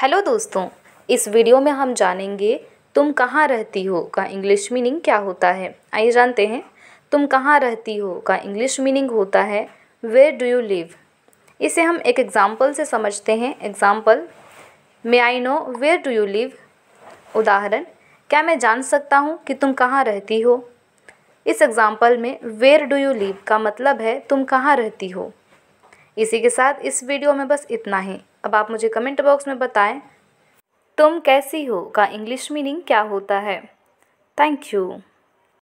hello दोस्तों इस video में हम जानेंगे तुम कहाँ रहती हो का इंग्लिश मीनिंग क्या होता है आइए जानते हैं तुम कहाँ रहती हो का इंग्लिश मीनिंग होता है वेयर डू यू लिव इसे हम एक एग्ज़ाम्पल से समझते हैं example may I know where do you live उदाहरण क्या मैं जान सकता हूँ कि तुम कहाँ रहती हो इस एग्ज़ाम्पल में वेयर डू यू लिव का मतलब है तुम कहाँ रहती हो इसी के साथ इस वीडियो में बस इतना ही अब आप मुझे कमेंट बॉक्स में बताएं तुम कैसी हो का इंग्लिश मीनिंग क्या होता है थैंक यू